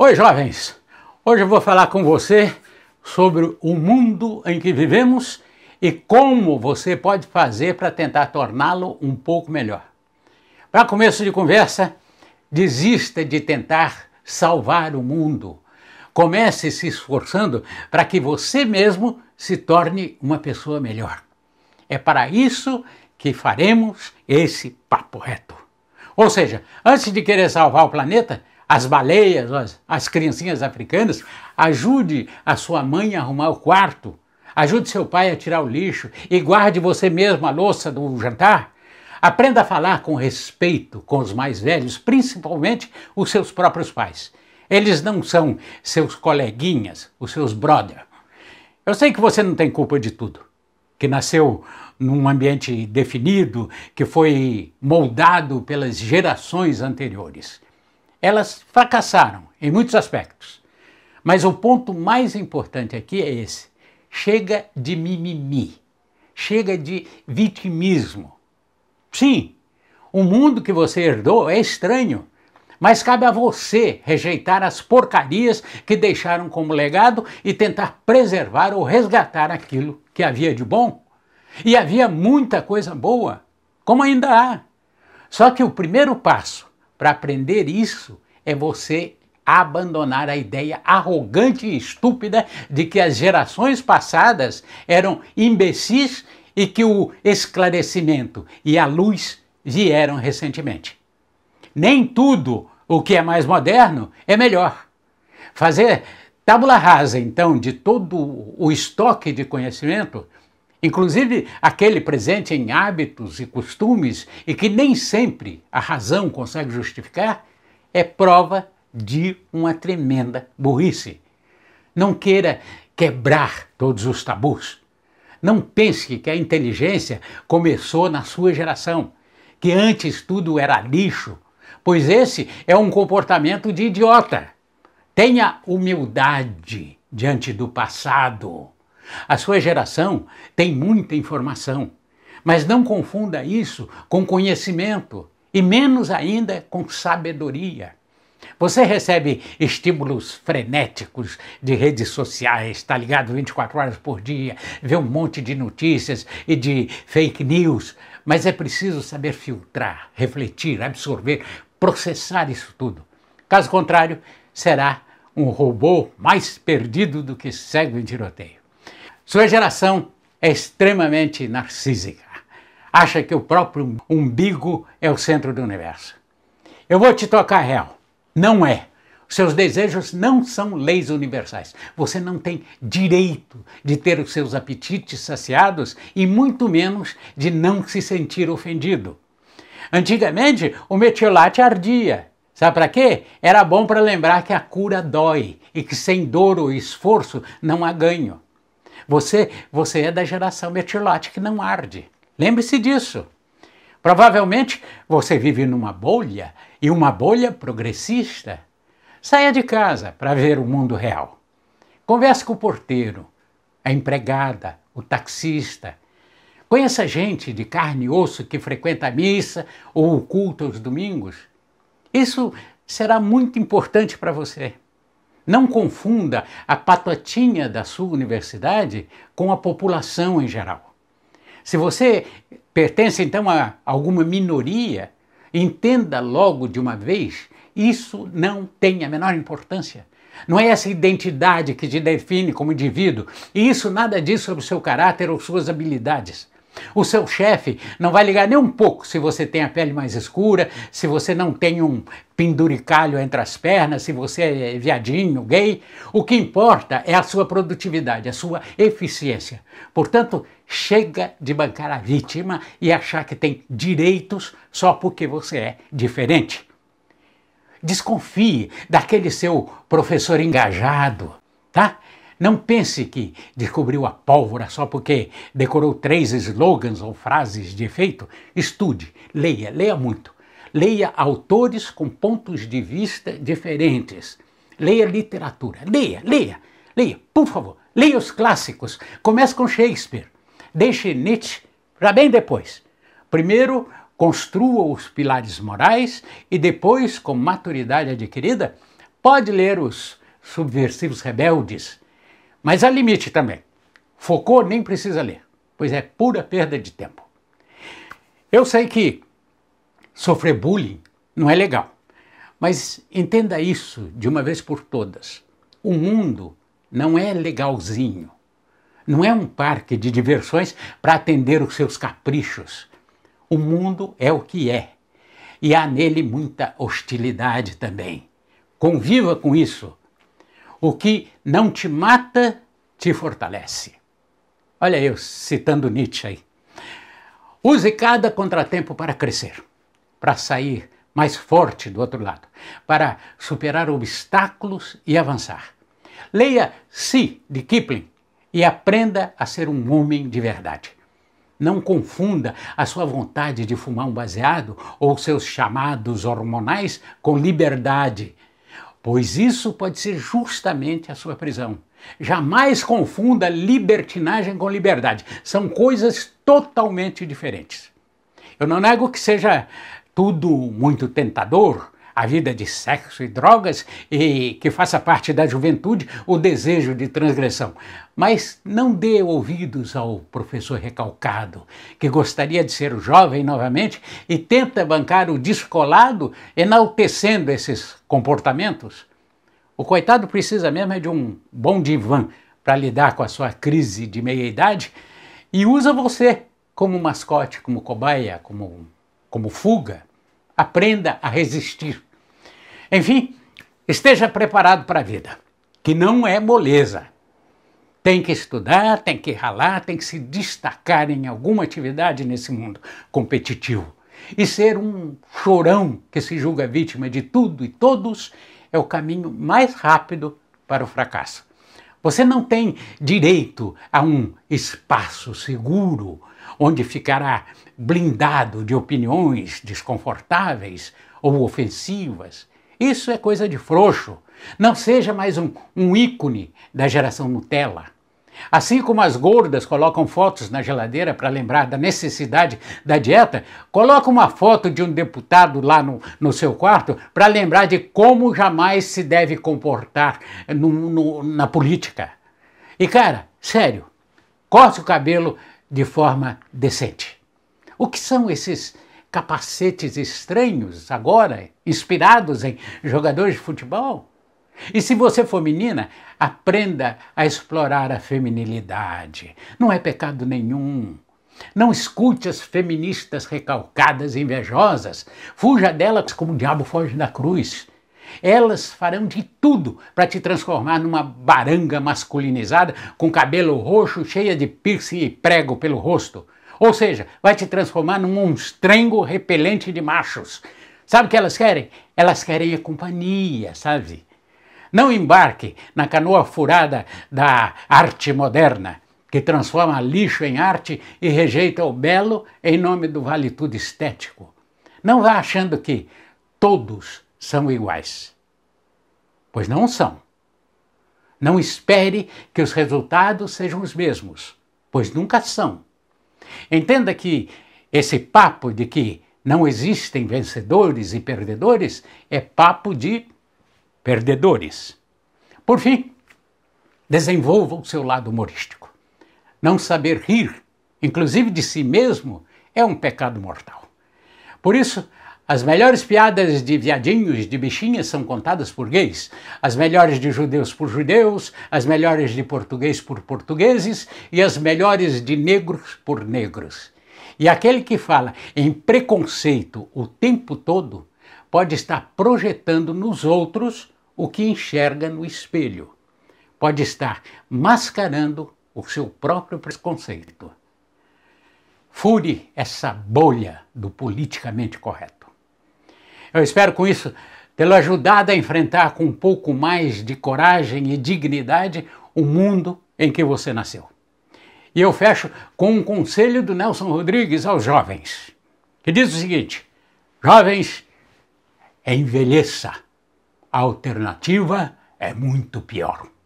Oi, jovens! Hoje eu vou falar com você sobre o mundo em que vivemos e como você pode fazer para tentar torná-lo um pouco melhor. Para começo de conversa, desista de tentar salvar o mundo. Comece se esforçando para que você mesmo se torne uma pessoa melhor. É para isso que faremos esse papo reto. Ou seja, antes de querer salvar o planeta, as baleias, as, as criancinhas africanas, ajude a sua mãe a arrumar o quarto, ajude seu pai a tirar o lixo e guarde você mesmo a louça do jantar. Aprenda a falar com respeito com os mais velhos, principalmente os seus próprios pais. Eles não são seus coleguinhas, os seus brother. Eu sei que você não tem culpa de tudo, que nasceu num ambiente definido, que foi moldado pelas gerações anteriores. Elas fracassaram em muitos aspectos. Mas o ponto mais importante aqui é esse: chega de mimimi, chega de vitimismo. Sim, o mundo que você herdou é estranho, mas cabe a você rejeitar as porcarias que deixaram como legado e tentar preservar ou resgatar aquilo que havia de bom. E havia muita coisa boa, como ainda há. Só que o primeiro passo para aprender isso é você abandonar a ideia arrogante e estúpida de que as gerações passadas eram imbecis e que o esclarecimento e a luz vieram recentemente. Nem tudo o que é mais moderno é melhor. Fazer tábula rasa, então, de todo o estoque de conhecimento Inclusive aquele presente em hábitos e costumes e que nem sempre a razão consegue justificar, é prova de uma tremenda burrice. Não queira quebrar todos os tabus. Não pense que a inteligência começou na sua geração, que antes tudo era lixo, pois esse é um comportamento de idiota. Tenha humildade diante do passado. A sua geração tem muita informação, mas não confunda isso com conhecimento e menos ainda com sabedoria. Você recebe estímulos frenéticos de redes sociais, tá ligado? 24 horas por dia, vê um monte de notícias e de fake news, mas é preciso saber filtrar, refletir, absorver, processar isso tudo. Caso contrário, será um robô mais perdido do que cego em tiroteio. Sua geração é extremamente narcísica. Acha que o próprio umbigo é o centro do universo. Eu vou te tocar real. Não é. Seus desejos não são leis universais. Você não tem direito de ter os seus apetites saciados e muito menos de não se sentir ofendido. Antigamente, o metiolate ardia. Sabe para quê? Era bom para lembrar que a cura dói e que sem dor ou esforço não há ganho. Você, você é da geração metilote que não arde. Lembre-se disso. Provavelmente você vive numa bolha e uma bolha progressista. Saia de casa para ver o mundo real. Converse com o porteiro, a empregada, o taxista. Conheça gente de carne e osso que frequenta a missa ou o culto aos domingos. Isso será muito importante para você. Não confunda a patotinha da sua universidade com a população em geral. Se você pertence então a alguma minoria, entenda logo de uma vez, isso não tem a menor importância. Não é essa identidade que te define como indivíduo, e isso nada diz sobre o seu caráter ou suas habilidades. O seu chefe não vai ligar nem um pouco se você tem a pele mais escura, se você não tem um penduricalho entre as pernas, se você é viadinho, gay. O que importa é a sua produtividade, a sua eficiência. Portanto, chega de bancar a vítima e achar que tem direitos só porque você é diferente. Desconfie daquele seu professor engajado, tá? Não pense que descobriu a pólvora só porque decorou três slogans ou frases de efeito. Estude, leia, leia muito. Leia autores com pontos de vista diferentes. Leia literatura. Leia, leia, leia, por favor. Leia os clássicos. Comece com Shakespeare. Deixe Nietzsche para bem depois. Primeiro, construa os pilares morais e depois, com maturidade adquirida, pode ler os subversivos rebeldes mas há limite também. Foucault nem precisa ler, pois é pura perda de tempo. Eu sei que sofrer bullying não é legal, mas entenda isso de uma vez por todas. O mundo não é legalzinho. Não é um parque de diversões para atender os seus caprichos. O mundo é o que é. E há nele muita hostilidade também. Conviva com isso o que não te mata, te fortalece. Olha eu citando Nietzsche aí. Use cada contratempo para crescer, para sair mais forte do outro lado, para superar obstáculos e avançar. Leia Si, de Kipling, e aprenda a ser um homem de verdade. Não confunda a sua vontade de fumar um baseado ou seus chamados hormonais com liberdade pois isso pode ser justamente a sua prisão. Jamais confunda libertinagem com liberdade. São coisas totalmente diferentes. Eu não nego que seja tudo muito tentador, a vida de sexo e drogas e que faça parte da juventude o desejo de transgressão. Mas não dê ouvidos ao professor recalcado, que gostaria de ser jovem novamente e tenta bancar o descolado enaltecendo esses comportamentos. O coitado precisa mesmo é de um bom divã para lidar com a sua crise de meia-idade e usa você como mascote, como cobaia, como, como fuga. Aprenda a resistir. Enfim, esteja preparado para a vida, que não é moleza. Tem que estudar, tem que ralar, tem que se destacar em alguma atividade nesse mundo competitivo. E ser um chorão que se julga vítima de tudo e todos é o caminho mais rápido para o fracasso. Você não tem direito a um espaço seguro onde ficará blindado de opiniões desconfortáveis ou ofensivas isso é coisa de frouxo. Não seja mais um, um ícone da geração Nutella. Assim como as gordas colocam fotos na geladeira para lembrar da necessidade da dieta, coloca uma foto de um deputado lá no, no seu quarto para lembrar de como jamais se deve comportar no, no, na política. E cara, sério, corte o cabelo de forma decente. O que são esses capacetes estranhos, agora inspirados em jogadores de futebol. E se você for menina, aprenda a explorar a feminilidade. Não é pecado nenhum. Não escute as feministas recalcadas e invejosas. Fuja delas como o diabo foge da cruz. Elas farão de tudo para te transformar numa baranga masculinizada, com cabelo roxo, cheia de piercing e prego pelo rosto. Ou seja, vai te transformar num monstrengo repelente de machos. Sabe o que elas querem? Elas querem a companhia, sabe? Não embarque na canoa furada da arte moderna, que transforma lixo em arte e rejeita o belo em nome do vale tudo estético. Não vá achando que todos são iguais, pois não são. Não espere que os resultados sejam os mesmos, pois nunca são. Entenda que esse papo de que não existem vencedores e perdedores é papo de perdedores. Por fim, desenvolva o seu lado humorístico. Não saber rir, inclusive de si mesmo, é um pecado mortal. Por isso, as melhores piadas de viadinhos, de bichinhas, são contadas por gays. As melhores de judeus por judeus, as melhores de português por portugueses e as melhores de negros por negros. E aquele que fala em preconceito o tempo todo pode estar projetando nos outros o que enxerga no espelho. Pode estar mascarando o seu próprio preconceito. Fure essa bolha do politicamente correto. Eu espero com isso tê-lo ajudado a enfrentar com um pouco mais de coragem e dignidade o mundo em que você nasceu. E eu fecho com um conselho do Nelson Rodrigues aos jovens, que diz o seguinte: jovens, envelheça. A alternativa é muito pior.